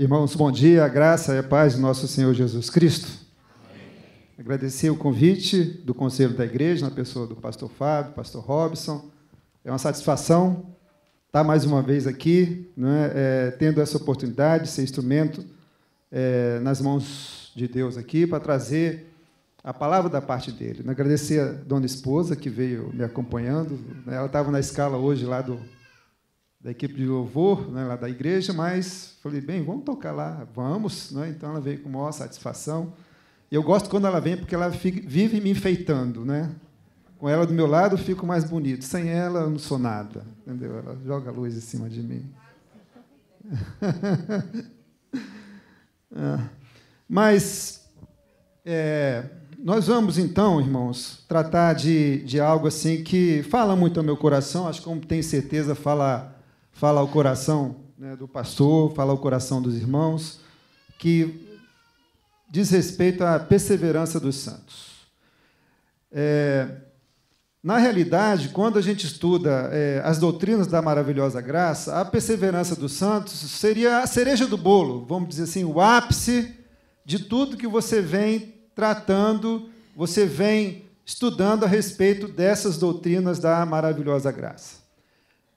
Irmãos, bom dia, a graça e a paz do nosso Senhor Jesus Cristo. Amém. Agradecer o convite do Conselho da Igreja, na pessoa do pastor Fábio, pastor Robson. É uma satisfação estar mais uma vez aqui, né, é, tendo essa oportunidade, ser instrumento é, nas mãos de Deus aqui, para trazer a palavra da parte dele. Agradecer a dona esposa que veio me acompanhando, né? ela estava na escala hoje lá do da equipe de louvor né, lá da igreja, mas falei, bem, vamos tocar lá, vamos. Né? Então ela veio com maior satisfação. E eu gosto quando ela vem porque ela fica, vive me enfeitando. Né? Com ela do meu lado eu fico mais bonito, sem ela eu não sou nada. Entendeu? Ela joga luz em cima de mim. Ah. mas é, nós vamos então, irmãos, tratar de, de algo assim que fala muito ao meu coração, acho que como tenho certeza fala fala ao coração né, do pastor, fala ao coração dos irmãos, que diz respeito à perseverança dos santos. É, na realidade, quando a gente estuda é, as doutrinas da maravilhosa graça, a perseverança dos santos seria a cereja do bolo, vamos dizer assim, o ápice de tudo que você vem tratando, você vem estudando a respeito dessas doutrinas da maravilhosa graça.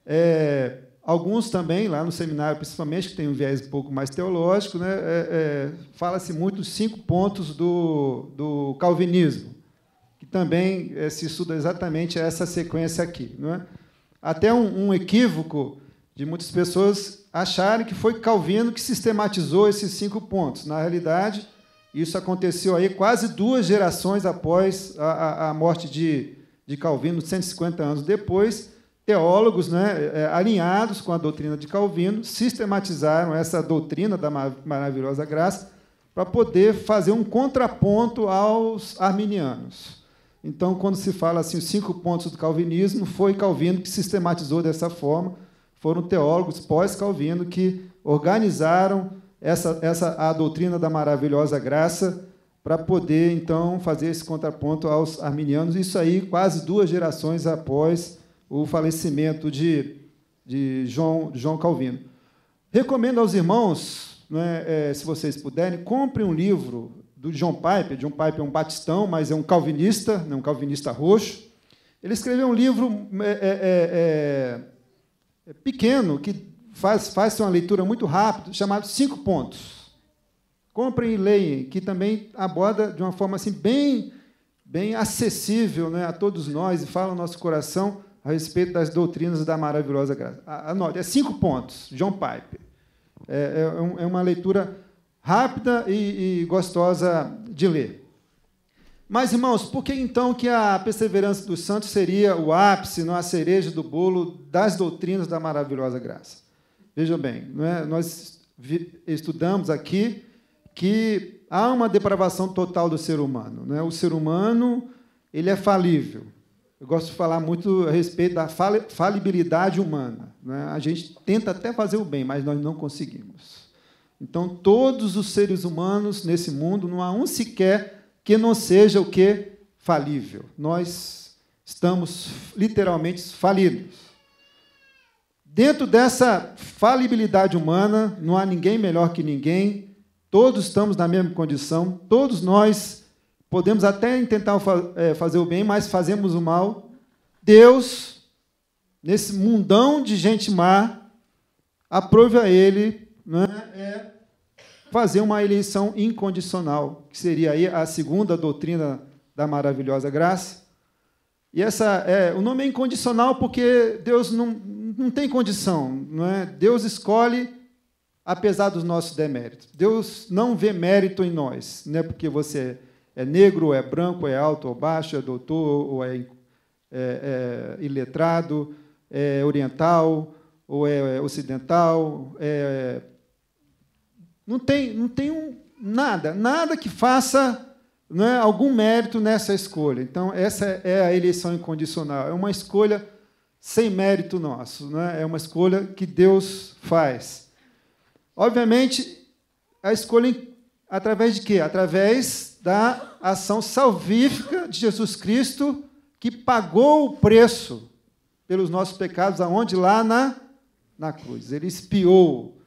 É, Alguns também, lá no seminário, principalmente, que tem um viés um pouco mais teológico, né, é, é, fala-se muito dos cinco pontos do, do calvinismo, que também é, se estuda exatamente essa sequência aqui. É? Até um, um, equívoco de muitas pessoas acharem que foi Calvino que sistematizou esses cinco pontos. Na realidade, isso aconteceu aí quase duas gerações após a, a, a morte de, de Calvino, 150 anos depois, teólogos né, é, alinhados com a doutrina de Calvino sistematizaram essa doutrina da maravilhosa graça para poder fazer um contraponto aos arminianos. Então, quando se fala assim, os cinco pontos do calvinismo, foi Calvino que sistematizou dessa forma, foram teólogos pós-Calvino que organizaram essa, essa, a doutrina da maravilhosa graça para poder, então, fazer esse contraponto aos arminianos. Isso aí, quase duas gerações após o falecimento de, de João, João Calvino. Recomendo aos irmãos, né, é, se vocês puderem, compre um livro do John Piper. John Piper é um batistão, mas é um calvinista, né, um calvinista roxo. Ele escreveu um livro é, é, é, é, é pequeno, que faz, faz uma leitura muito rápida, chamado Cinco Pontos. Comprem e leiam, que também aborda de uma forma assim bem, bem acessível né, a todos nós e fala o nosso coração a respeito das doutrinas da maravilhosa graça. Ah, anote, é cinco pontos, John Piper. É, é, é uma leitura rápida e, e gostosa de ler. Mas, irmãos, por que então que a perseverança dos santos seria o ápice, não a cereja do bolo das doutrinas da maravilhosa graça? Vejam bem, é? nós estudamos aqui que há uma depravação total do ser humano. É? O ser humano ele é falível eu gosto de falar muito a respeito da falibilidade humana. Né? A gente tenta até fazer o bem, mas nós não conseguimos. Então, todos os seres humanos nesse mundo, não há um sequer que não seja o que? Falível. Nós estamos literalmente falidos. Dentro dessa falibilidade humana, não há ninguém melhor que ninguém, todos estamos na mesma condição, todos nós Podemos até tentar é, fazer o bem, mas fazemos o mal. Deus, nesse mundão de gente má, aprove a ele né, é fazer uma eleição incondicional, que seria aí a segunda doutrina da maravilhosa graça. E essa é, o nome é incondicional porque Deus não, não tem condição, não é? Deus escolhe apesar dos nossos deméritos. Deus não vê mérito em nós, não é porque você é é negro, ou é branco, é alto ou é baixo, é doutor ou é, é, é iletrado, é oriental ou é ocidental. É... Não tem, não tem um, nada, nada que faça é algum mérito nessa escolha. Então, essa é a eleição incondicional. É uma escolha sem mérito nosso, é? é uma escolha que Deus faz. Obviamente, a escolha através de quê? Através da ação salvífica de Jesus Cristo, que pagou o preço pelos nossos pecados, aonde? Lá na, na cruz. Ele espiou.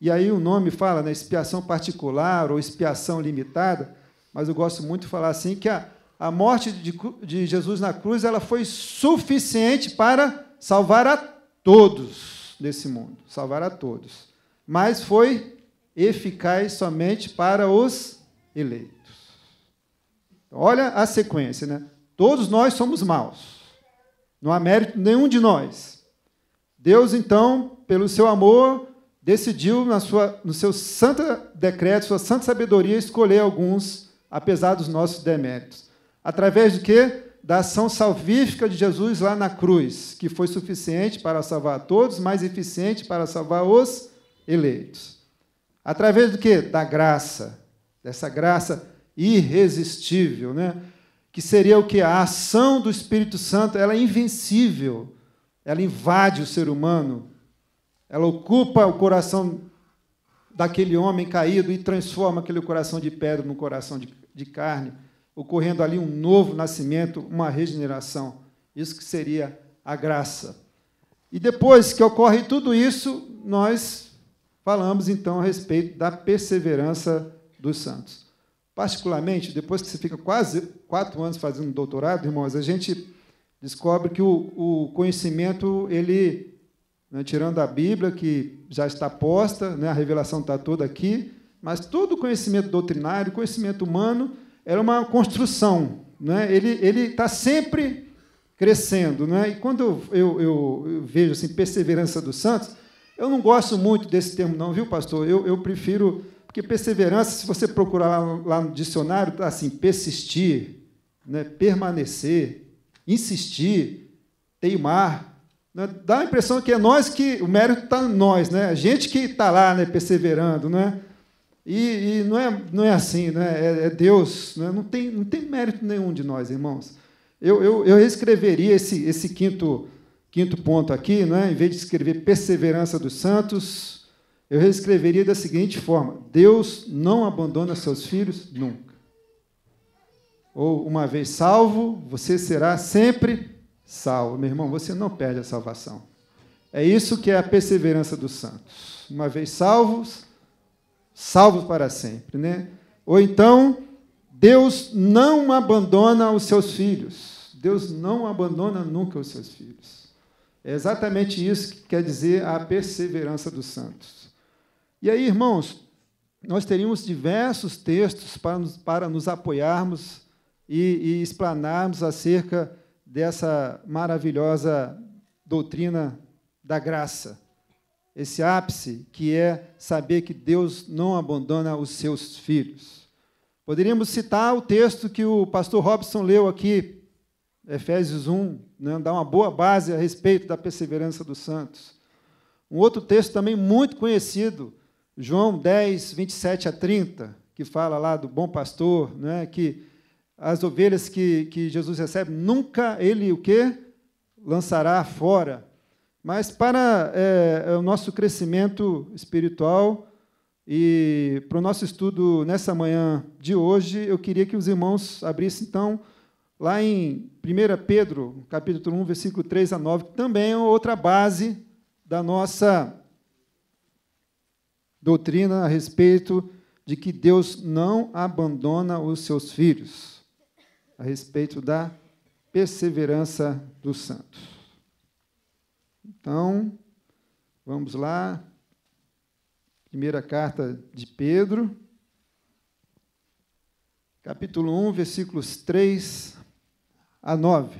E aí o nome fala, né, expiação particular ou expiação limitada, mas eu gosto muito de falar assim que a, a morte de, de Jesus na cruz ela foi suficiente para salvar a todos nesse mundo, salvar a todos. Mas foi eficaz somente para os eleitos. Olha a sequência, né? Todos nós somos maus. Não há mérito nenhum de nós. Deus, então, pelo seu amor, decidiu, na sua, no seu santo decreto, sua santa sabedoria, escolher alguns, apesar dos nossos deméritos. Através de quê? Da ação salvífica de Jesus lá na cruz, que foi suficiente para salvar todos, mais eficiente para salvar os eleitos. Através do quê? Da graça. Dessa graça irresistível, né? que seria o que? A ação do Espírito Santo, ela é invencível, ela invade o ser humano, ela ocupa o coração daquele homem caído e transforma aquele coração de pedra no coração de, de carne, ocorrendo ali um novo nascimento, uma regeneração. Isso que seria a graça. E depois que ocorre tudo isso, nós falamos então a respeito da perseverança dos santos. Particularmente, depois que você fica quase quatro anos fazendo doutorado, irmãos, a gente descobre que o, o conhecimento, ele, né, tirando a Bíblia, que já está posta, né, a revelação está toda aqui, mas todo o conhecimento doutrinário, conhecimento humano, era uma construção. Né? Ele está sempre crescendo. Né? E quando eu, eu, eu, eu, vejo assim, perseverança dos santos, eu não gosto muito desse termo, não, viu, pastor? Eu, eu prefiro porque perseverança, se você procurar lá no dicionário, está assim: persistir, né? permanecer, insistir, teimar. Né? Dá a impressão que é nós que. O mérito está em nós, né? a gente que está lá né? perseverando. Né? E, e, não, é, não é assim, né? é, é Deus. Né? Não, tem, não tem mérito nenhum de nós, irmãos. Eu, eu, eu reescreveria esse, esse quinto, quinto ponto aqui, né? em vez de escrever perseverança dos santos, eu reescreveria da seguinte forma: Deus não abandona seus filhos nunca. Ou uma vez salvo, você será sempre salvo. Meu irmão, você não perde a salvação. É isso que é a perseverança dos santos. Uma vez salvos, salvos para sempre, né? Ou então, Deus não abandona os seus filhos. Deus não abandona nunca os seus filhos. É exatamente isso que quer dizer a perseverança dos santos. E aí, irmãos, nós teríamos diversos textos para nos, para nos apoiarmos e, e explanarmos acerca dessa maravilhosa doutrina da graça. Esse ápice que é saber que Deus não abandona os seus filhos. Poderíamos citar o texto que o pastor Robson leu aqui, Efésios 1, né, dá uma boa base a respeito da perseverança dos santos. Um outro texto também muito conhecido, João 10, 27 a 30, que fala lá do bom pastor, né, que as ovelhas que, que Jesus recebe, nunca ele o quê? Lançará fora. Mas para é, é, o nosso crescimento espiritual e para o nosso estudo nessa manhã de hoje, eu queria que os irmãos abrissem, então, lá em 1 Pedro, capítulo 1, versículo 3 a 9, que também é outra base da nossa doutrina a respeito de que Deus não abandona os seus filhos, a respeito da perseverança dos santos. Então, vamos lá. Primeira carta de Pedro, capítulo 1, versículos 3 a 9.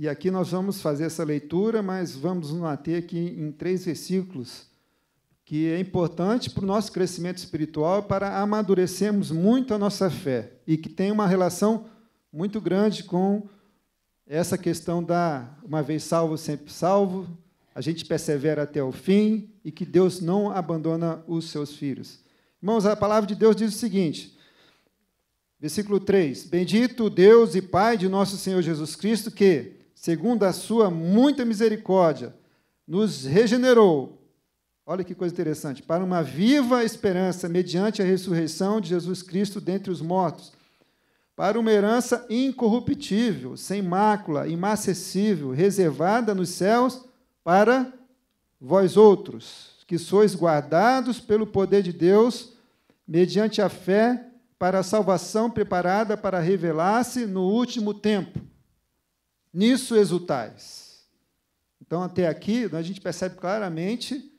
E aqui nós vamos fazer essa leitura, mas vamos nos ater aqui em três versículos, que é importante para o nosso crescimento espiritual, para amadurecermos muito a nossa fé, e que tem uma relação muito grande com essa questão da uma vez salvo, sempre salvo, a gente persevera até o fim e que Deus não abandona os seus filhos. Irmãos, a palavra de Deus diz o seguinte, versículo 3: Bendito Deus e Pai de nosso Senhor Jesus Cristo, que segundo a sua muita misericórdia, nos regenerou. Olha que coisa interessante, para uma viva esperança mediante a ressurreição de Jesus Cristo dentre os mortos, para uma herança incorruptível, sem mácula, imacessível, reservada nos céus para vós outros, que sois guardados pelo poder de Deus mediante a fé para a salvação preparada para revelar-se no último tempo nisso exultais. Então, até aqui, né, a gente percebe claramente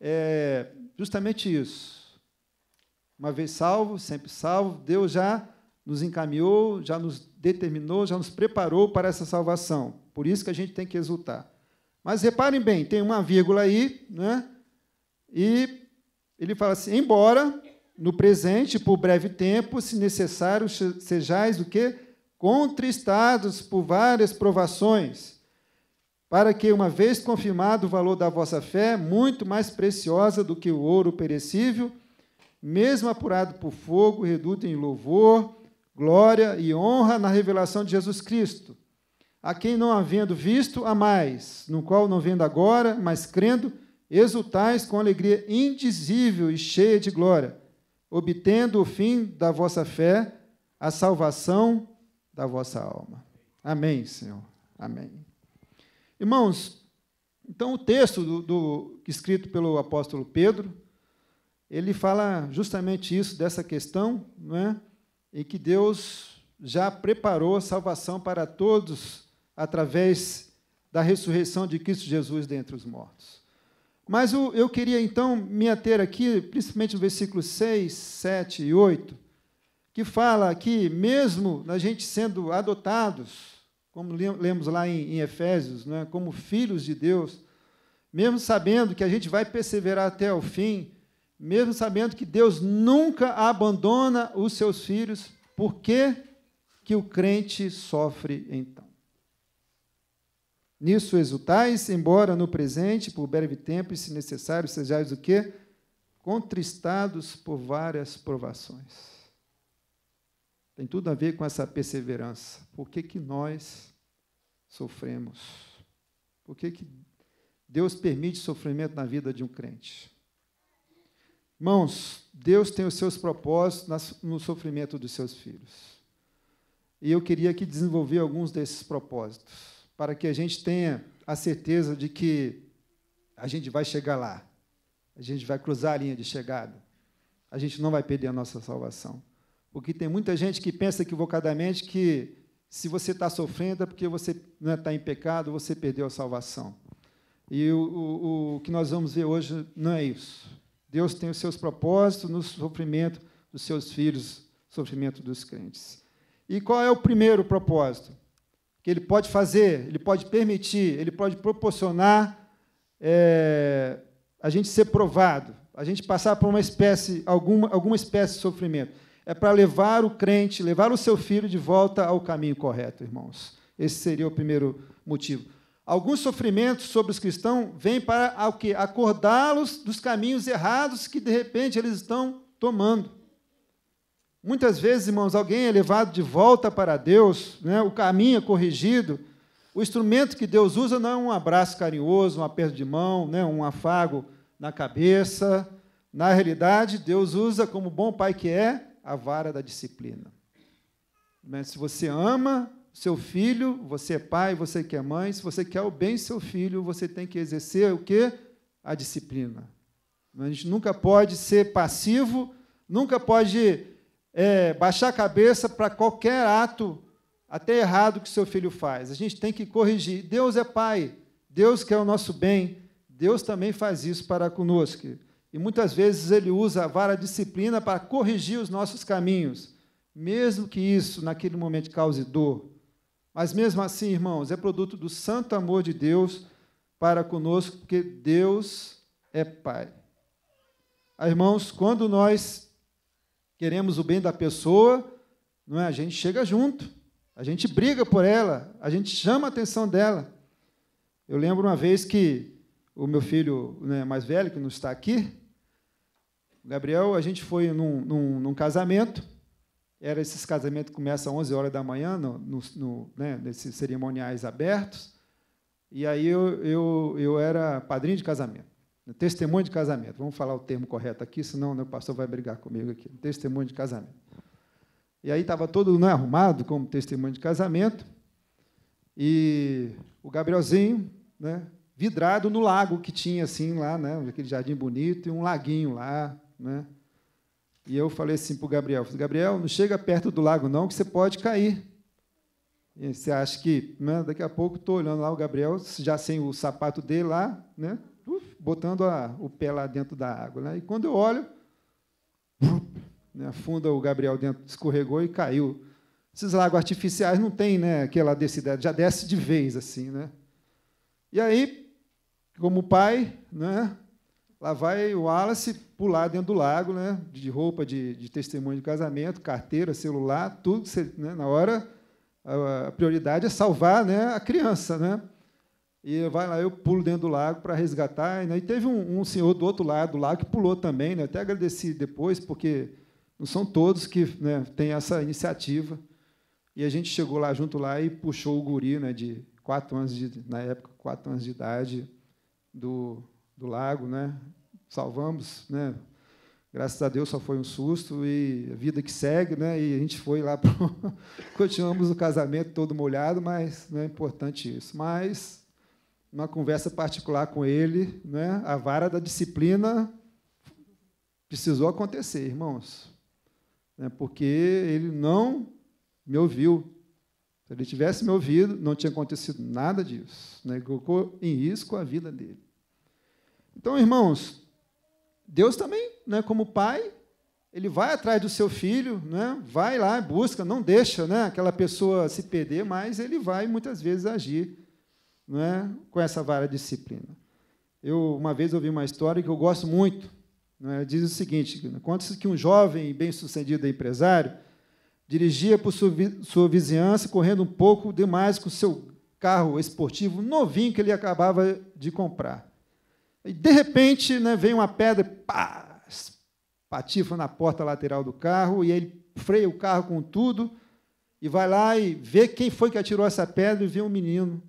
é, justamente isso. Uma vez salvo, sempre salvo, Deus já nos encaminhou, já nos determinou, já nos preparou para essa salvação. Por isso que a gente tem que exultar. Mas reparem bem, tem uma vírgula aí, né? E ele fala assim: embora no presente, por breve tempo, se necessário, sejais o quê? contristados por várias provações, para que, uma vez confirmado o valor da vossa fé, muito mais preciosa do que o ouro perecível, mesmo apurado por fogo, reduta em louvor, glória e honra na revelação de Jesus Cristo, a quem não havendo visto, mais, no qual não vendo agora, mas crendo, exultais com alegria indizível e cheia de glória, obtendo o fim da vossa fé, a salvação da vossa alma. Amém, Senhor. Amém. Irmãos, então o texto do, do, é escrito pelo apóstolo Pedro, ele fala justamente isso, dessa questão, não é? em que Deus já preparou a salvação para todos através da ressurreição de Cristo Jesus dentre os mortos. Mas eu, eu queria então me ater aqui, principalmente no versículo 6, 7 e 8, que fala que, mesmo a gente sendo adotados, como lemos lá em, em Efésios, né, como filhos de Deus, mesmo sabendo que a gente vai perseverar até o fim, mesmo sabendo que Deus nunca abandona os seus filhos, por que, que o crente sofre então? Nisso exultais, embora no presente, por breve tempo, e se necessário, sejais o quê? Contristados por várias provações. Tem tudo a ver com essa perseverança. Por que, que nós sofremos? Por que, que Deus permite sofrimento na vida de um crente? Irmãos, Deus tem os seus propósitos no sofrimento dos seus filhos. E eu queria aqui desenvolver alguns desses propósitos, para que a gente tenha a certeza de que a gente vai chegar lá, a gente vai cruzar a linha de chegada, a gente não vai perder a nossa salvação. Porque tem muita gente que pensa equivocadamente que se você está sofrendo é porque você está é, em pecado, você perdeu a salvação. E o, o, o que nós vamos ver hoje não é isso. Deus tem os seus propósitos no sofrimento dos seus filhos, sofrimento dos crentes. E qual é o primeiro propósito? Que ele pode fazer, ele pode permitir, ele pode proporcionar é, a gente ser provado, a gente passar por uma espécie, alguma, alguma espécie de sofrimento é para levar o crente, levar o seu filho de volta ao caminho correto, irmãos. Esse seria o primeiro motivo. Alguns sofrimentos sobre os cristãos vêm para acordá-los dos caminhos errados que de repente eles estão tomando. Muitas vezes, irmãos, alguém é levado de volta para Deus, né? o caminho é corrigido. O instrumento que Deus usa não é um abraço carinhoso, um aperto de mão, né? um afago na cabeça. Na realidade, Deus usa, como bom pai que é, a vara da disciplina. Mas se você ama seu filho, você é pai, você que é mãe, se você quer o bem seu filho, você tem que exercer o quê? A disciplina. A gente nunca pode ser passivo, nunca pode é, baixar a cabeça para qualquer ato, até errado, que seu filho faz. A gente tem que corrigir. Deus é pai, Deus quer o nosso bem, Deus também faz isso para conosco. E muitas vezes ele usa a vara disciplina para corrigir os nossos caminhos, mesmo que isso naquele momento cause dor. Mas mesmo assim, irmãos, é produto do santo amor de Deus para conosco, porque Deus é Pai. Ah, irmãos, quando nós queremos o bem da pessoa, não é? A gente chega junto, a gente briga por ela, a gente chama a atenção dela. Eu lembro uma vez que o meu filho né, mais velho, que não está aqui, o Gabriel, a gente foi num, num, num casamento, era esses casamentos que começam às 11 horas da manhã, no, no, no né, nesses cerimoniais abertos, e aí eu, eu, eu era padrinho de casamento, né, testemunho de casamento, vamos falar o termo correto aqui, senão né, o pastor vai brigar comigo aqui, testemunho de casamento. E aí estava todo né, arrumado como testemunho de casamento, e o Gabrielzinho, né, vidrado no lago que tinha assim lá, né, aquele jardim bonito e um laguinho lá, né? E eu falei assim para o Gabriel, Gabriel, não chega perto do lago não, que você pode cair. E você acha que, né, daqui a pouco estou olhando lá o Gabriel, já sem o sapato dele lá, né, uf, botando a, o pé lá dentro da água. Né? E quando eu olho, uf, né, afunda o Gabriel dentro, escorregou e caiu. Esses lagos artificiais não tem né, aquela descida, já desce de vez assim. Né? E aí, como pai, né, Lá vai o Wallace pular dentro do lago, né? de roupa de, de testemunho de casamento, carteira, celular, tudo. Né? Na hora, a, a prioridade é salvar né? a criança. Né? E vai lá, eu pulo dentro do lago para resgatar. E, né? e teve um, um, senhor do outro lado do lago que pulou também. Né? Até agradeci depois, porque não são todos que né, têm essa iniciativa. E a gente chegou lá junto lá e puxou o guri né, de quatro anos de, na época, quatro anos de idade, do do lago, né? Salvamos, né? Graças a Deus só foi um susto e a vida que segue, né? E a gente foi lá pro... continuamos o casamento todo molhado, mas não né, é importante isso. Mas uma conversa particular com ele, né? A vara da disciplina precisou acontecer, irmãos, né? Porque ele não me ouviu, se ele tivesse me ouvido, não tinha acontecido nada disso. Né? Colocou em risco a vida dele. Então, irmãos, Deus também, né, como pai, ele vai atrás do seu filho, né? vai lá, busca, não deixa né, aquela pessoa se perder, mas ele vai muitas vezes agir né, com essa vara de disciplina. Eu uma vez ouvi uma história que eu gosto muito. Né, diz o seguinte: conta-se que um jovem bem-sucedido empresário dirigia por sua, vi sua vizinhança, correndo um pouco demais com seu carro esportivo novinho que ele acabava de comprar. E de repente, né, vem uma pedra, pá, patifa na porta lateral do carro, e ele freia o carro com tudo, e vai lá e vê quem foi que atirou essa pedra, e vê um menino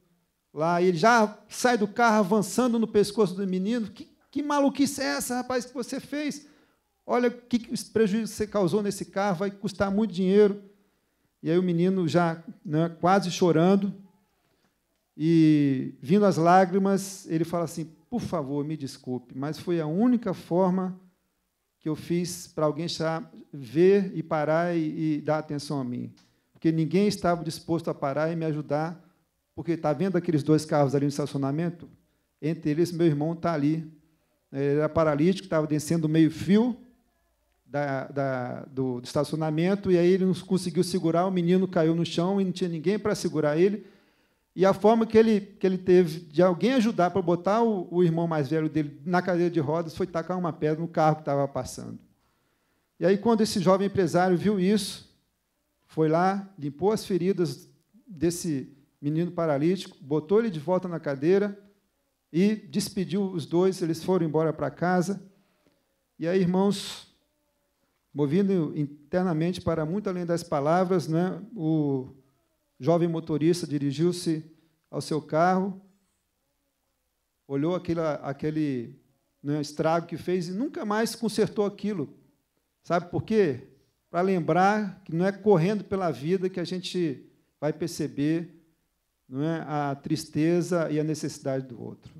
lá. E ele já sai do carro avançando no pescoço do menino. Que, que maluquice é essa, rapaz, que você fez? Olha o que, que prejuízo você causou nesse carro, vai custar muito dinheiro. E aí o menino já né, quase chorando, e vindo as lágrimas, ele fala assim: por favor, me desculpe, mas foi a única forma que eu fiz para alguém ver e parar e, e dar atenção a mim. Porque ninguém estava disposto a parar e me ajudar, porque está vendo aqueles dois carros ali no estacionamento? Entre eles, meu irmão está ali. Ele era paralítico, estava descendo meio fio, da, da, do, do, estacionamento, e aí ele não conseguiu segurar, o menino caiu no chão e não tinha ninguém para segurar ele. E a forma que ele, que ele teve de alguém ajudar para botar o, o irmão mais velho dele na cadeira de rodas foi tacar uma pedra no carro que estava passando. E aí, quando esse jovem empresário viu isso, foi lá, limpou as feridas desse menino paralítico, botou ele de volta na cadeira e despediu os dois. Eles foram embora para casa. E aí, irmãos, movido internamente para muito além das palavras, né, o jovem motorista dirigiu-se ao seu carro, olhou aquele, aquele né, estrago que fez e nunca mais consertou aquilo. Sabe por quê? Para lembrar que não é correndo pela vida que a gente vai perceber não é, a tristeza e a necessidade do outro.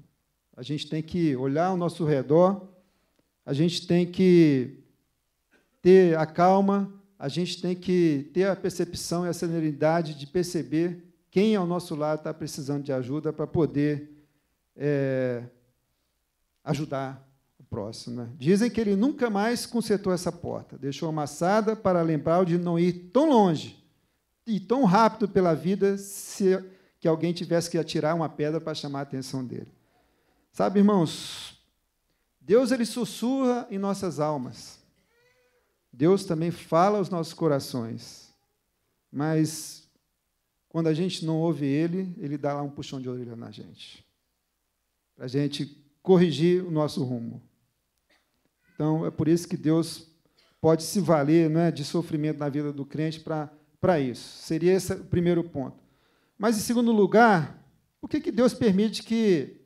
A gente tem que olhar ao nosso redor, a gente tem que ter a calma a gente tem que ter a percepção e a serenidade de perceber quem ao nosso lado está precisando de ajuda para poder é, ajudar o próximo. Né? Dizem que ele nunca mais consertou essa porta, deixou amassada para lembrar de não ir tão longe e tão rápido pela vida se, que alguém tivesse que atirar uma pedra para chamar a atenção dele. Sabe, irmãos, Deus ele sussurra em nossas almas. Deus também fala aos nossos corações, mas quando a gente não ouve Ele, Ele dá lá um puxão de orelha na gente, para a gente corrigir o nosso rumo. Então, é por isso que Deus pode se valer é, de sofrimento na vida do crente para isso. Seria esse o primeiro ponto. Mas, em segundo lugar, por que, que Deus permite que,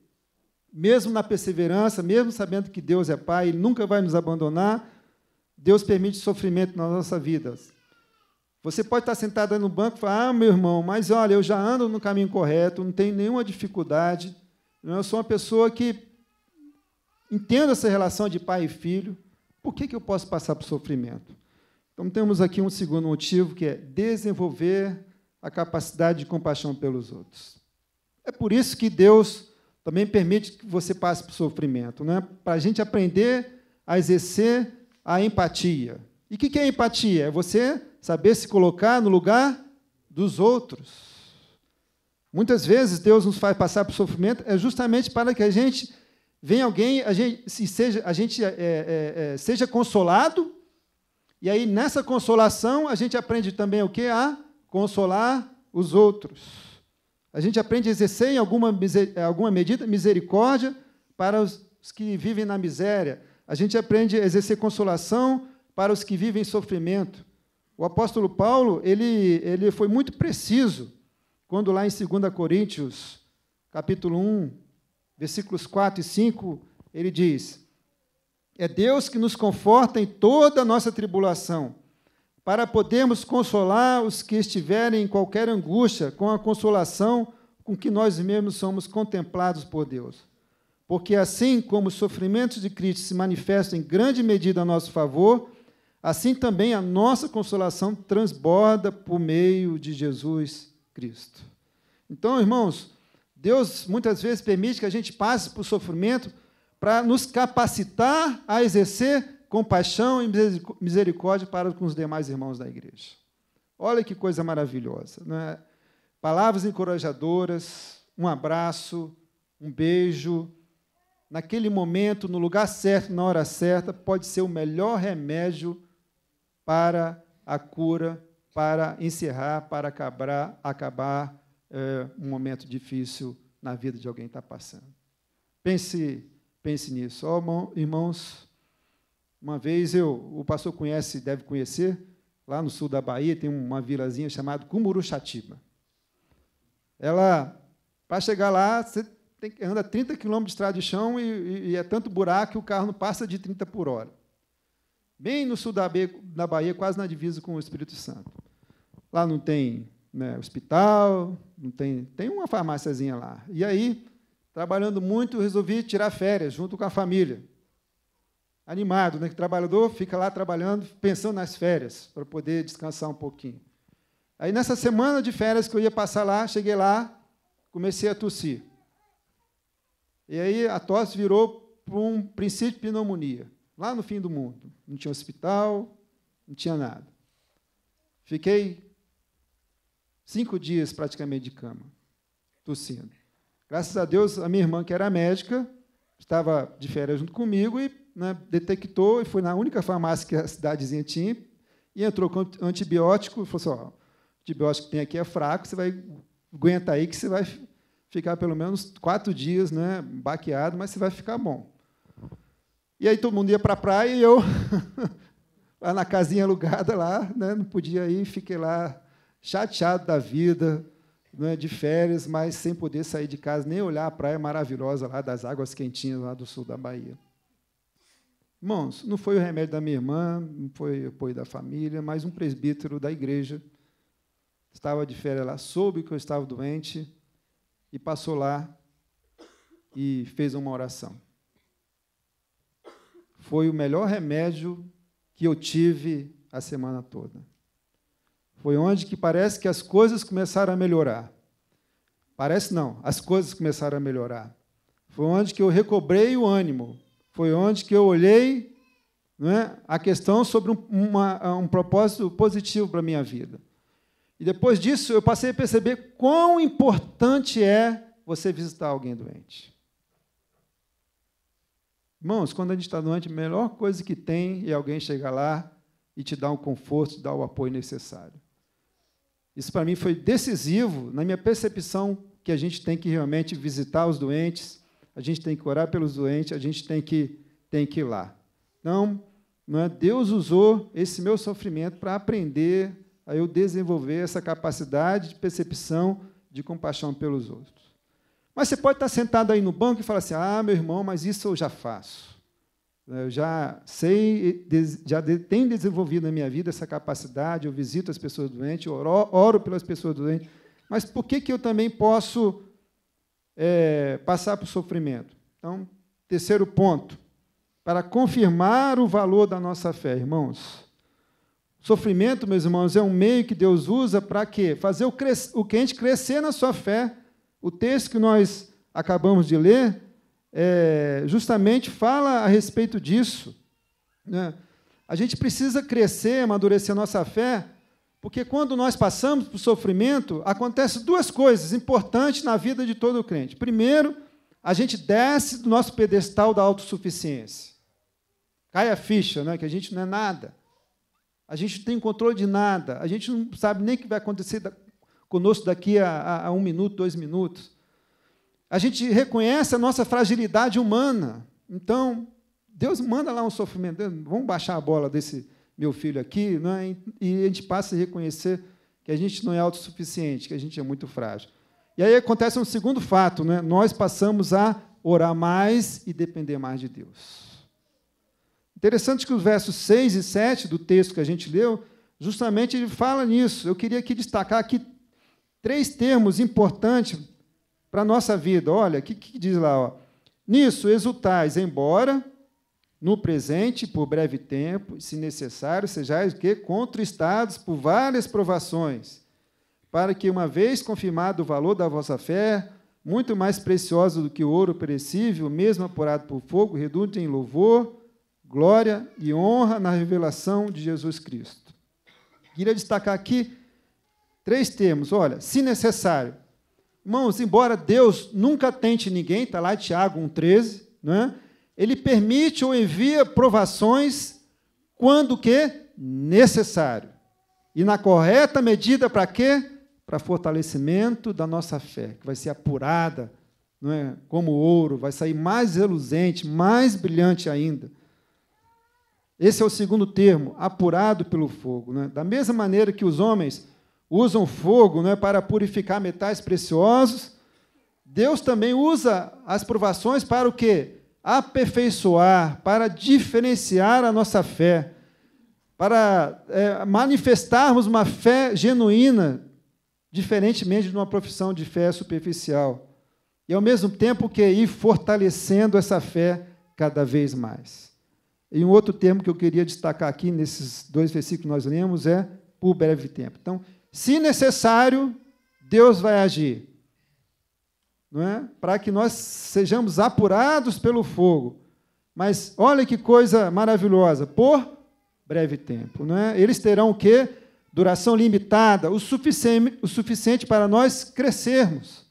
mesmo na perseverança, mesmo sabendo que Deus é Pai, Ele nunca vai nos abandonar, Deus permite sofrimento nas nossas vidas. Você pode estar sentado aí no banco e falar: Ah, meu irmão, mas olha, eu já ando no caminho correto, não tenho nenhuma dificuldade, eu sou uma pessoa que entendo essa relação de pai e filho, por que, que eu posso passar por sofrimento? Então, temos aqui um segundo motivo, que é desenvolver a capacidade de compaixão pelos outros. É por isso que Deus também permite que você passe por sofrimento, né? para a gente aprender a exercer a empatia. E o que, que é empatia? É você saber se colocar no lugar dos outros. Muitas vezes Deus nos faz passar por sofrimento é justamente para que a gente venha alguém, a gente se seja, a gente é, é, é, é seja consolado. E aí nessa consolação a gente aprende também o que a consolar os outros. A gente aprende a exercer em alguma, alguma medida misericórdia para os que vivem na miséria. A gente aprende a exercer consolação para os que vivem sofrimento. O apóstolo Paulo, ele, ele foi muito preciso quando lá em 2 Coríntios, capítulo 1, versículos 4 e 5, ele diz: É Deus que nos conforta em toda a nossa tribulação, para podermos consolar os que estiverem em qualquer angústia com a consolação com que nós mesmos somos contemplados por Deus. Porque assim como os sofrimentos de Cristo se manifestam em grande medida a nosso favor, assim também a nossa consolação transborda por meio de Jesus Cristo. Então, irmãos, Deus muitas vezes permite que a gente passe por sofrimento para nos capacitar a exercer compaixão e misericórdia para com os demais irmãos da igreja. Olha que coisa maravilhosa, é? Palavras encorajadoras, um abraço, um beijo, naquele momento, no lugar certo, na hora certa, pode ser o melhor remédio para a cura, para encerrar, para acabar, acabar é, um momento difícil na vida de alguém que está passando. Pense, pense nisso. Oh, irmãos, uma vez eu, o pastor conhece, deve conhecer, lá no sul da Bahia tem uma vilazinha chamada Cumuruxatiba. Ela, para chegar lá, você tem, anda 30 km de estrada de chão e, e, é tanto buraco que o carro não passa de 30 por hora. Bem no sul da Bahia, Bahia quase na divisa com o Espírito Santo. Lá não tem né, hospital, não tem, tem uma farmáciazinha lá. E aí, trabalhando muito, resolvi tirar férias junto com a família. Animado, né? Que trabalhador fica lá trabalhando, pensando nas férias, para poder descansar um pouquinho. Aí, nessa semana de férias que eu ia passar lá, cheguei lá, comecei a tossir. E aí a tosse virou para um princípio de pneumonia, lá no fim do mundo. Não tinha hospital, não tinha nada. Fiquei cinco dias praticamente de cama, tossindo. Graças a Deus, a minha irmã, que era médica, estava de férias junto comigo e né, detectou, e foi na única farmácia que a cidadezinha tinha, e entrou com antibiótico e falou assim: ó, o antibiótico que tem aqui é fraco, você vai aguentar aí que você vai ficar pelo menos quatro dias né, baqueado, mas você vai ficar bom. E aí todo mundo ia para a praia e eu, lá na casinha alugada, lá, né, não podia ir, fiquei lá chateado da vida, né, de férias, mas sem poder sair de casa, nem olhar a praia maravilhosa lá das águas quentinhas lá do sul da Bahia. Irmãos, não foi o remédio da minha irmã, não foi o apoio da família, mas um presbítero da igreja estava de férias lá, soube que eu estava doente, e passou lá e fez uma oração. Foi o melhor remédio que eu tive a semana toda. Foi onde que parece que as coisas começaram a melhorar. Parece não, as coisas começaram a melhorar. Foi onde que eu recobrei o ânimo. Foi onde que eu olhei é, a questão sobre um, uma, um propósito positivo para a minha vida. E depois disso, eu passei a perceber quão importante é você visitar alguém doente. Irmãos, quando a gente está doente, a melhor coisa que tem é alguém chegar lá e te dar o um conforto, te dar o apoio necessário. Isso para mim foi decisivo na minha percepção que a gente tem que realmente visitar os doentes, a gente tem que orar pelos doentes, a gente tem que, tem que ir lá. Então, não é? Deus usou esse meu sofrimento para aprender a eu desenvolver essa capacidade de percepção de compaixão pelos outros. Mas você pode estar sentado aí no banco e falar assim: ah, meu irmão, mas isso eu já faço. É, eu já sei, já tenho desenvolvido na minha vida essa capacidade, eu visito as pessoas doentes, eu oro, pelas pessoas doentes, mas por que, que eu também posso é, passar por sofrimento? Então, terceiro ponto, para confirmar o valor da nossa fé, irmãos, Sofrimento, meus irmãos, é um meio que Deus usa para quê? Fazer o, o crente crescer na sua fé. O texto que nós acabamos de ler é, justamente fala a respeito disso. Né? A gente precisa crescer, amadurecer nossa fé, porque quando nós passamos por sofrimento, acontece duas coisas importantes na vida de todo crente. Primeiro, a gente desce do nosso pedestal da autossuficiência. Cai a ficha, né? que a gente não é nada. A gente não tem controle de nada. A gente não sabe nem o que vai acontecer conosco daqui a, a, a um minuto, dois minutos. A gente reconhece a nossa fragilidade humana. Então, Deus manda lá um sofrimento. Vamos baixar a bola desse meu filho aqui, não é? e a gente passa a reconhecer que a gente não é autossuficiente, que a gente é muito frágil. E aí acontece um segundo fato, é? nós passamos a orar mais e depender mais de Deus. Interessante que os versos 6 e 7 do texto que a gente leu, justamente ele fala nisso. Eu queria aqui destacar aqui três termos importantes para a nossa vida. Olha, o que, que, diz lá? Ó? Nisso exultais, embora no presente, por breve tempo, se necessário, sejais que contristados por várias provações, para que, uma vez confirmado o valor da vossa fé, muito mais preciosa do que o ouro perecível, mesmo apurado por fogo, redunde em louvor glória e honra na revelação de Jesus Cristo. Queria destacar aqui três termos. Olha, se necessário. Irmãos, embora Deus nunca tente ninguém, está lá Tiago 1,13, não é? ele permite ou envia provações quando que necessário. E na correta medida para quê? Para fortalecimento da nossa fé, que vai ser apurada, não é? Como ouro, vai sair mais reluzente, mais brilhante ainda. Esse é o segundo termo, apurado pelo fogo. Né? Da mesma maneira que os homens usam fogo né, para purificar metais preciosos, Deus também usa as provações para o quê? Aperfeiçoar, para diferenciar a nossa fé, para é, manifestarmos uma fé genuína, diferentemente de uma profissão de fé superficial. E ao mesmo tempo que ir fortalecendo essa fé cada vez mais. E um outro termo que eu queria destacar aqui nesses dois versículos que nós lemos é por breve tempo. Então, se necessário, Deus vai agir. Não é? Para que nós sejamos apurados pelo fogo. Mas olha que coisa maravilhosa, por breve tempo, não é? Eles terão o quê? Duração limitada, o suficiente, o suficiente para nós crescermos.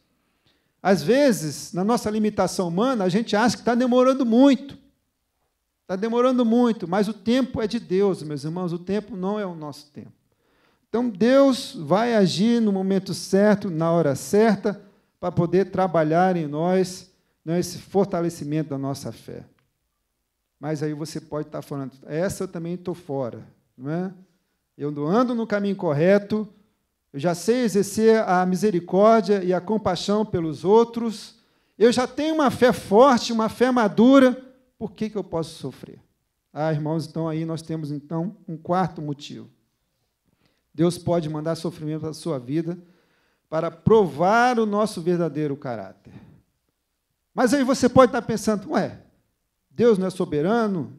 Às vezes, na nossa limitação humana, a gente acha que está demorando muito. Está demorando muito, mas o tempo é de Deus, meus irmãos, o tempo não é o nosso tempo. Então Deus vai agir no momento certo, na hora certa, para poder trabalhar em nós né, esse fortalecimento da nossa fé. Mas aí você pode estar tá falando, essa eu também estou fora, não é? Eu ando no caminho correto, eu já sei exercer a misericórdia e a compaixão pelos outros, eu já tenho uma fé forte, uma fé madura por que, que eu posso sofrer? Ah, irmãos, então aí nós temos então um quarto motivo. Deus pode mandar sofrimento para a sua vida para provar o nosso verdadeiro caráter. Mas aí você pode estar pensando, ué, Deus não é soberano?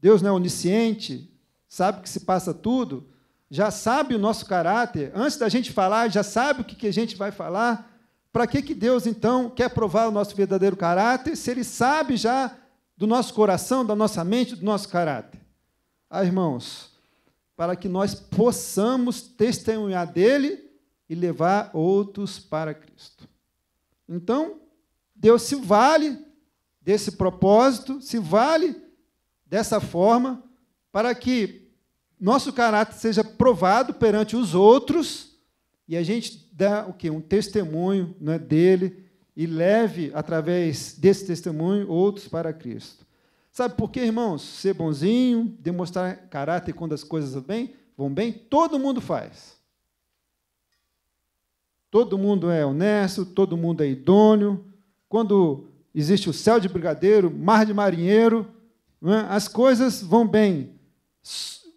Deus não é onisciente? Sabe que se passa tudo? Já sabe o nosso caráter? Antes da gente falar, já sabe o que, que a gente vai falar? Para que, que Deus, então, quer provar o nosso verdadeiro caráter, se Ele sabe já do nosso coração, da nossa mente, do nosso caráter? Ah, irmãos, para que nós possamos testemunhar dele e levar outros para Cristo. Então, Deus se vale desse propósito, se vale dessa forma, para que nosso caráter seja provado perante os outros e a gente dá o quê? Um testemunho é dele e leve, através desse testemunho, outros para Cristo. Sabe por quê, irmãos? Ser bonzinho, demonstrar caráter quando as coisas bem, vão bem, todo mundo faz. Todo mundo é honesto, todo mundo é idôneo. Quando existe o céu de brigadeiro, mar de marinheiro, é? as coisas vão bem.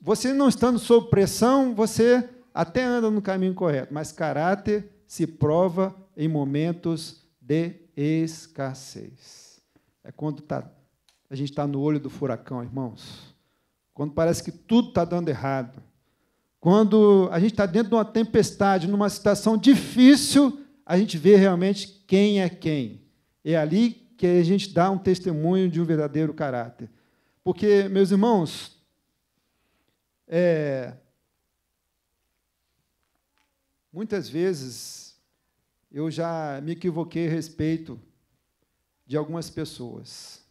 Você não estando sob pressão, você até anda no caminho correto, mas caráter se prova em momentos de escassez. É quando tá, a gente está no olho do furacão, irmãos. Quando parece que tudo está dando errado. Quando a gente está dentro de uma tempestade, numa situação difícil, a gente vê realmente quem é quem. É ali que a gente dá um testemunho de um verdadeiro caráter. Porque, meus irmãos, é, Muitas vezes eu já me equivoquei a respeito de algumas pessoas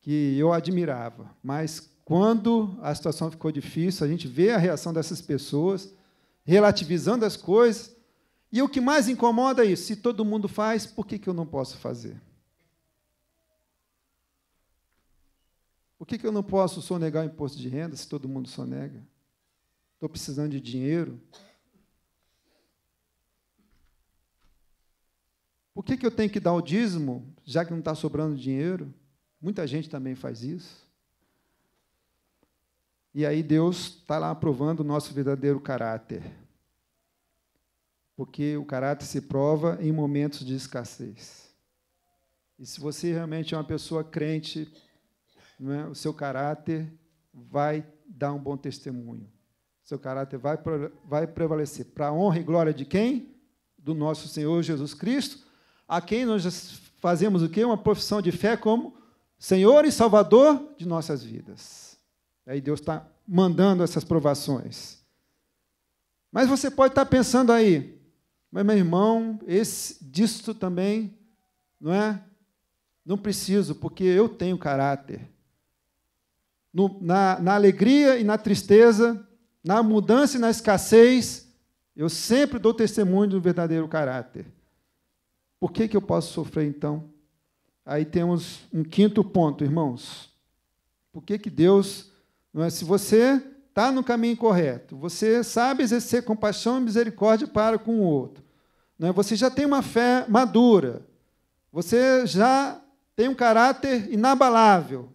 que eu admirava, mas quando a situação ficou difícil, a gente vê a reação dessas pessoas relativizando as coisas, e o que mais incomoda é isso: se todo mundo faz, por que, que eu não posso fazer? Por que, que eu não posso sonegar o imposto de renda se todo mundo sonega? Estou precisando de dinheiro, Por que, que eu tenho que dar o dízimo, já que não está sobrando dinheiro? Muita gente também faz isso. E aí Deus está lá provando o nosso verdadeiro caráter. Porque o caráter se prova em momentos de escassez. E se você realmente é uma pessoa crente, é, o seu caráter vai dar um bom testemunho. O seu caráter vai, vai prevalecer. Para a honra e glória de quem? Do nosso Senhor Jesus Cristo, a quem nós fazemos o quê? Uma profissão de fé como Senhor e Salvador de nossas vidas. Aí Deus está mandando essas provações. Mas você pode estar tá pensando aí, mas meu irmão, esse disto também, não é? Não preciso, porque eu tenho caráter. No, na, na alegria e na tristeza, na mudança e na escassez, eu sempre dou testemunho do verdadeiro caráter. Por que, que eu posso sofrer então? Aí temos um quinto ponto, irmãos. Por que, que Deus. Não é, se você está no caminho correto, você sabe exercer compaixão e misericórdia para com o outro, não é, você já tem uma fé madura, você já tem um caráter inabalável,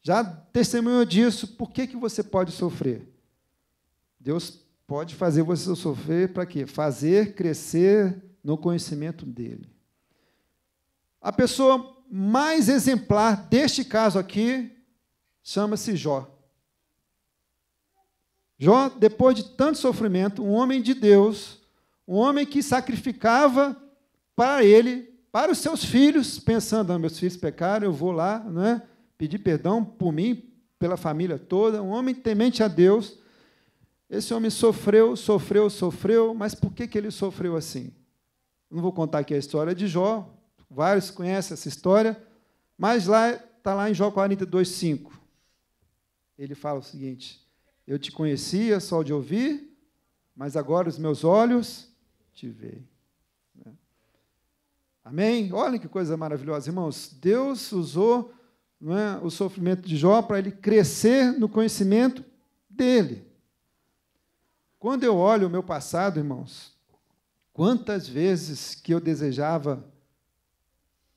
já testemunhou disso, por que, que você pode sofrer? Deus pode fazer você sofrer para quê? Fazer crescer no conhecimento dele. A pessoa mais exemplar deste caso aqui chama-se Jó. Jó, depois de tanto sofrimento, um homem de Deus, um homem que sacrificava para ele, para os seus filhos, pensando: ah, meus filhos pecaram, eu vou lá, não é? pedir perdão por mim, pela família toda. Um homem temente a Deus. Esse homem sofreu, sofreu, sofreu, mas por que, que ele sofreu assim? Não vou contar aqui a história de Jó, Vários conhecem essa história, mas lá está lá em Jó 42, 5. Ele fala o seguinte: Eu te conhecia só de ouvir, mas agora os meus olhos te veem. Né? Amém? Olha que coisa maravilhosa, irmãos. Deus usou é, o sofrimento de Jó para ele crescer no conhecimento dele. Quando eu olho o meu passado, irmãos, quantas vezes que eu desejava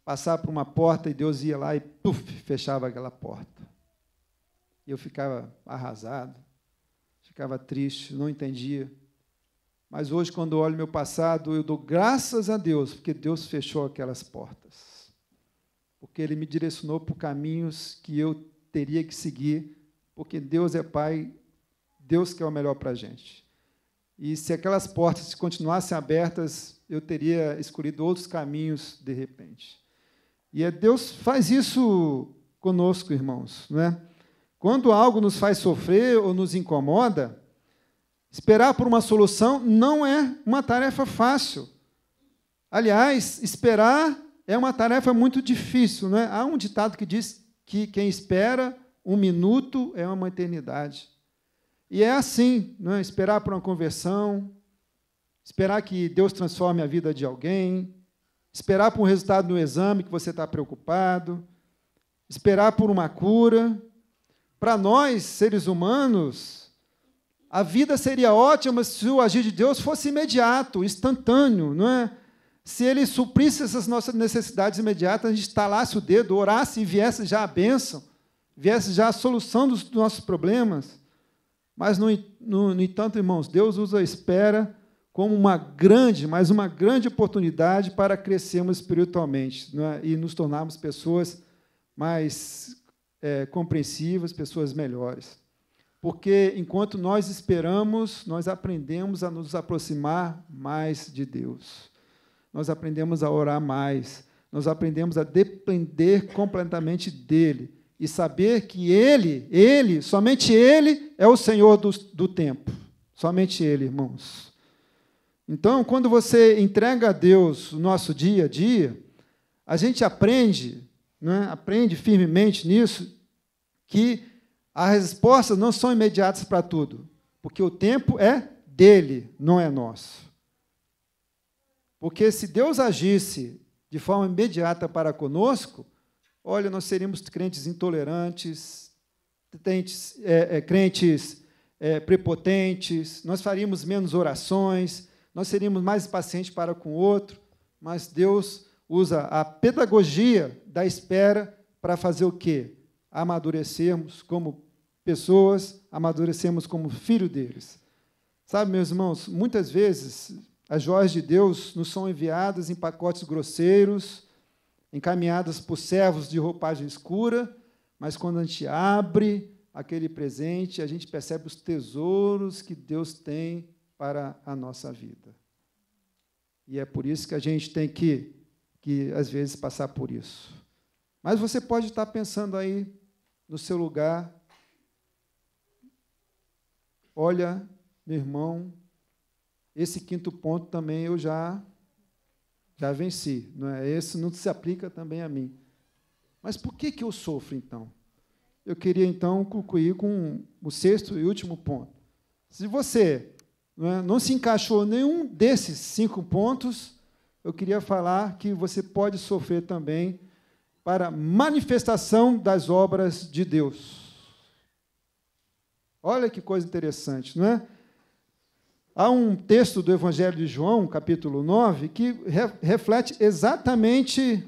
passava por uma porta e Deus ia lá e puf, fechava aquela porta. E eu ficava arrasado, ficava triste, não entendia. Mas hoje, quando olho meu passado, eu dou graças a Deus, porque Deus fechou aquelas portas. Porque Ele me direcionou por caminhos que eu teria que seguir, porque Deus é Pai, Deus quer é o melhor para a gente. E se aquelas portas continuassem abertas, eu teria escolhido outros caminhos de repente. E é Deus faz isso conosco, irmãos. Não é? Quando algo nos faz sofrer ou nos incomoda, esperar por uma solução não é uma tarefa fácil. Aliás, esperar é uma tarefa muito difícil. Não é? Há um ditado que diz que quem espera um minuto é uma eternidade. E é assim, não é? esperar por uma conversão, esperar que Deus transforme a vida de alguém, esperar por um resultado do exame que você está preocupado, esperar por uma cura. Para nós, seres humanos, a vida seria ótima se o agir de Deus fosse imediato, instantâneo, não é? Se ele suprisse essas nossas necessidades imediatas, a gente estalasse tá o dedo, orasse e viesse já a bênção, viesse já a solução dos nossos problemas. Mas, no, no, no entanto, irmãos, Deus usa a espera como uma grande, mas uma grande oportunidade para crescermos espiritualmente é? e nos tornarmos pessoas mais é, compreensivas, pessoas melhores. Porque enquanto nós esperamos, nós aprendemos a nos aproximar mais de Deus. Nós aprendemos a orar mais, nós aprendemos a depender completamente dele e saber que ele, ele, somente ele é o Senhor do, do tempo. Somente ele, irmãos. Então, quando você entrega a Deus o nosso dia a dia, a gente aprende, né, aprende firmemente nisso, que as respostas não são imediatas para tudo, porque o tempo é dele, não é nosso. Porque se Deus agisse de forma imediata para conosco, olha, nós seríamos crentes intolerantes, é, é, crentes, é, é, prepotentes, nós faríamos menos orações, nós seríamos mais pacientes para com o outro, mas Deus usa a pedagogia da espera para fazer o quê? Amadurecermos como pessoas, amadurecermos como filho deles. Sabe, meus irmãos, muitas vezes as joias de Deus nos são enviadas em pacotes grosseiros, encaminhadas por servos de roupagem escura, mas quando a gente abre aquele presente, a gente percebe os tesouros que Deus tem para a nossa vida. E é por isso que a gente tem que, que às vezes, passar por isso. Mas você pode estar pensando aí no seu lugar. Olha, meu irmão, esse quinto ponto também eu já já venci, não é? Esse não se aplica também a mim. Mas por que que eu sofro então? Eu queria então concluir com o sexto e último ponto. Se você né, não se encaixou nenhum desses cinco pontos. Eu queria falar que você pode sofrer também para manifestação das obras de Deus. Olha que coisa interessante, não é? Há um texto do Evangelho de João, capítulo 9, que re reflete exatamente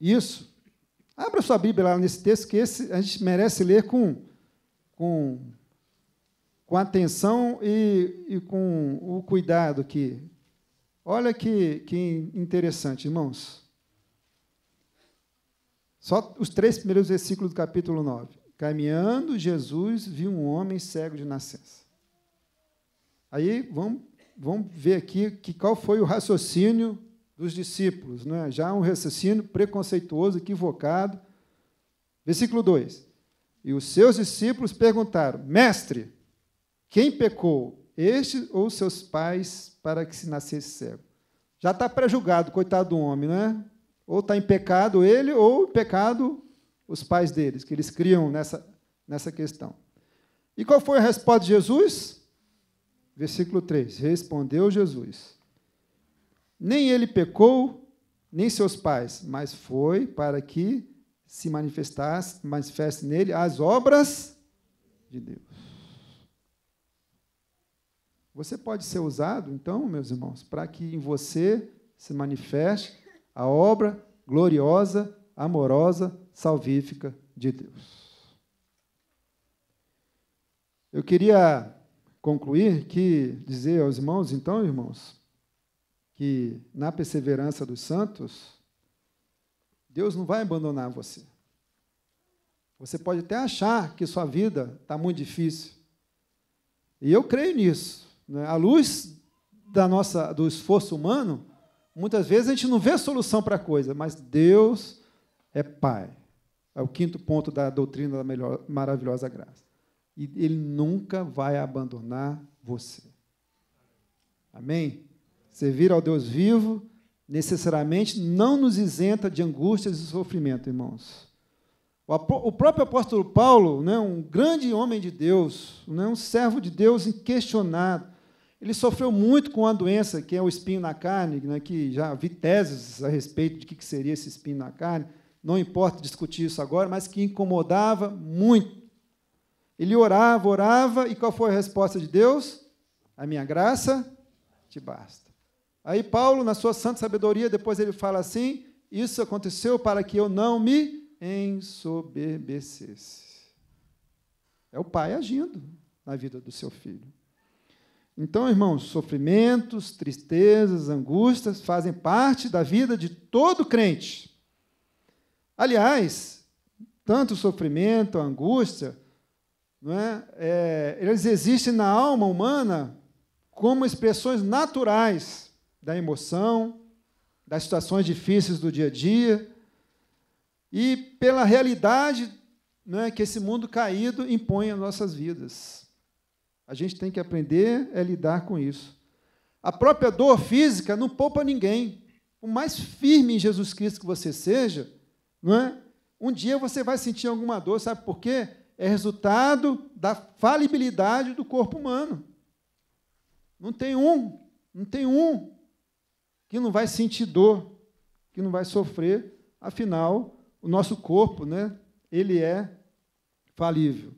isso. Abra sua Bíblia lá nesse texto, que esse, a gente merece ler com, com com atenção e, e com o cuidado que. Olha que, que interessante, irmãos. Só os três primeiros versículos do capítulo 9. Caminhando, Jesus viu um homem cego de nascença. Aí vamos, vamos ver aqui que qual foi o raciocínio dos discípulos. Né? Já um raciocínio preconceituoso, equivocado. Versículo 2. E os seus discípulos perguntaram: Mestre, quem pecou, este ou seus pais, para que se nascesse cego? Já está prejugado, coitado do homem, não é? Ou está em pecado ele, ou em pecado os pais deles, que eles criam nessa, nessa questão. E qual foi a resposta de Jesus? Versículo 3: Respondeu Jesus: Nem ele pecou, nem seus pais, mas foi para que se manifestasse, manifeste nele as obras de Deus. Você pode ser usado, então, meus irmãos, para que em você se manifeste a obra gloriosa, amorosa, salvífica de Deus. Eu queria concluir que dizer aos irmãos, então, irmãos, que na perseverança dos santos, Deus não vai abandonar você. Você pode até achar que sua vida está muito difícil. E eu creio nisso. Né? À luz da nossa, do esforço humano, muitas vezes a gente não vê solução para a coisa, mas Deus é Pai. É o quinto ponto da doutrina da melhor, maravilhosa graça. E Ele nunca vai abandonar você. Amém? Servir ao Deus vivo necessariamente não nos isenta de angústias e sofrimento, irmãos. O próprio apóstolo Paulo, né, um grande homem de Deus, né, um servo de Deus inquestionado, ele sofreu muito com a doença que é o espinho na carne, né, que já vi teses a respeito de o que seria esse espinho na carne, não importa discutir isso agora, mas que incomodava muito. Ele orava, orava, e qual foi a resposta de Deus? A minha graça te basta. Aí Paulo, na sua santa sabedoria, depois ele fala assim: Isso aconteceu para que eu não me ensoberbecesse. É o pai agindo na vida do seu filho. Então, irmãos, sofrimentos, tristezas, angústias fazem parte da vida de todo crente. Aliás, tanto o sofrimento, a angústia, não é? é eles existem na alma humana como expressões naturais da emoção, das situações difíceis do dia a dia e pela realidade é, que esse mundo caído impõe às nossas vidas. A gente tem que aprender a lidar com isso. A própria dor física não poupa ninguém. O mais firme em Jesus Cristo que você seja, não é? Um dia você vai sentir alguma dor, sabe por quê? É resultado da falibilidade do corpo humano. Não tem um, não tem um que não vai sentir dor, que não vai sofrer, afinal, o nosso corpo, né, ele é falível.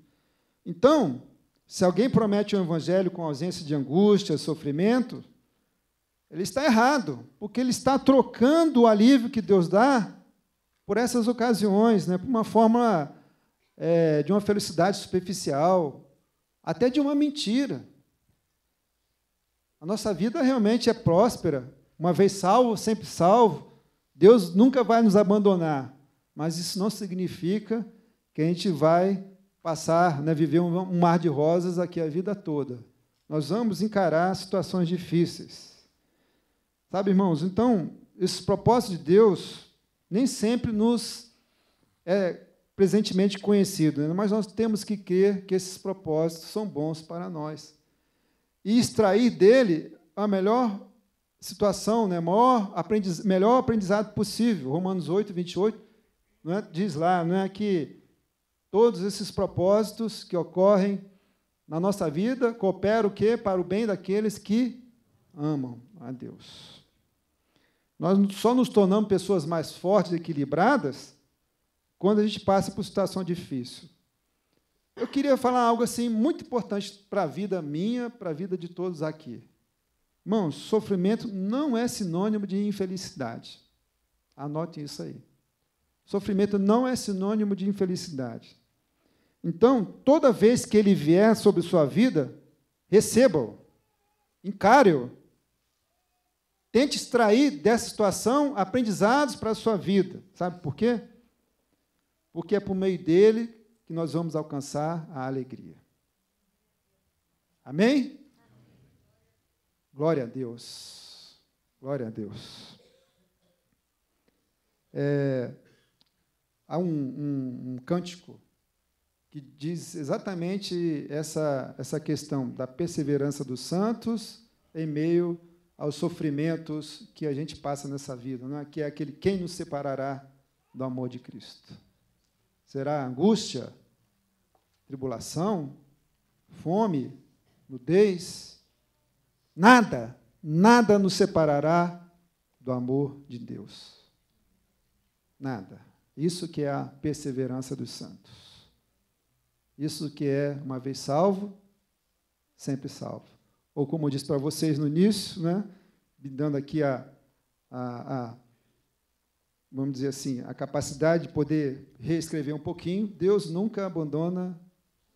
Então, se alguém promete um evangelho com ausência de angústia, sofrimento, ele está errado, porque ele está trocando o alívio que Deus dá por essas ocasiões, né, por uma forma é, de uma felicidade superficial, até de uma mentira. A nossa vida realmente é próspera, uma vez salvo, sempre salvo. Deus nunca vai nos abandonar, mas isso não significa que a gente vai passar, né, viver um, um mar de rosas aqui a vida toda. Nós vamos encarar situações difíceis. Sabe, irmãos? Então, esses propósitos de Deus nem sempre nos é presentemente conhecido, né? mas nós temos que crer que esses propósitos são bons para nós. E extrair dele a melhor situação, né? maior aprendiz, melhor aprendizado possível. Romanos 8, 28 né? diz lá né? que Todos esses propósitos que ocorrem na nossa vida cooperam o quê? Para o bem daqueles que amam a Deus. Nós só nos tornamos pessoas mais fortes, equilibradas, quando a gente passa por situação difícil. Eu queria falar algo assim muito importante para a vida minha, para a vida de todos aqui. Irmãos, sofrimento não é sinônimo de infelicidade. Anote isso aí. Sofrimento não é sinônimo de infelicidade. Então, toda vez que ele vier sobre sua vida, receba-o, encare-o. Tente extrair dessa situação aprendizados para a sua vida. Sabe por quê? Porque é por meio dele que nós vamos alcançar a alegria. Amém? Glória a Deus. Glória a Deus. É, há um, um, um cântico que diz exatamente essa, essa questão da perseverança dos santos em meio aos sofrimentos que a gente passa nessa vida, é que é aquele quem nos separará do amor de Cristo. Será angústia, tribulação, fome, nudez? Nada, nada nos separará do amor de Deus. Nada. Isso que é a perseverança dos santos. Isso que é uma vez salvo, sempre salvo. Ou como eu disse para vocês no início, né, dando aqui a, a, a vamos dizer assim, a capacidade de poder reescrever um pouquinho, Deus nunca abandona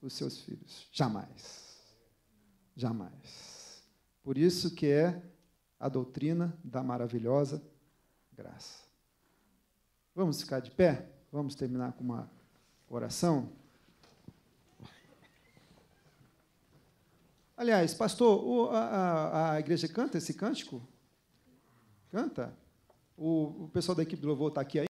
os seus filhos, jamais. Jamais. Por isso que é a doutrina da maravilhosa graça. Vamos ficar de pé? Vamos terminar com uma oração? Aliás, pastor, o, a, a, igreja canta esse cântico? Canta? O, o pessoal da equipe do louvor está aqui aí?